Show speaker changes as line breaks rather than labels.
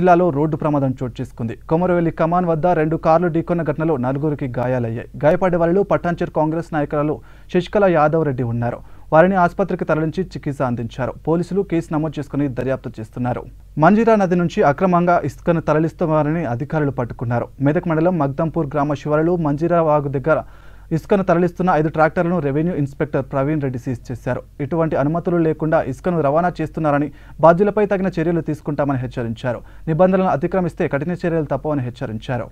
జిల్లాలో రోడ్డు ప్రమాదం చోటు చేసుకుంది కొమరవెల్లి కమాన్ వద్ద రెండు కార్లు ఢీకొన్న ఘటనలో నలుగురికి గాయాలయ్యాయి గాయపడే వారిలో పట్టాంచేరు కాంగ్రెస్ నాయకురాలు శశికళ యాదవ్ రెడ్డి ఉన్నారు వారిని ఆసుపత్రికి తరలించి చికిత్స అందించారు పోలీసులు కేసు నమోదు చేసుకుని దర్యాప్తు చేస్తున్నారు మంజీరా నది నుంచి అక్రమంగా ఇసుకను తరలిస్తున్నారని అధికారులు పట్టుకున్నారు మెదక్ మండలం మగ్దంపూర్ గ్రామ శివారులు మంజీరా వాగు దగ్గర ఇసుకను తరలిస్తున్న ఐదు ట్రాక్టర్లను revenue inspector Praveen Reddy seize చేశారు ఇటువంటి అనుమతులు లేకుండా ఇసుకను రవాణా చేస్తున్నారని బాధ్యులపై తగిన చర్యలు తీసుకుంటామని హెచ్చరించారు నిబంధనలను అతిక్రమిస్తే కఠిన చర్యలు తప్పవని హెచ్చరించారు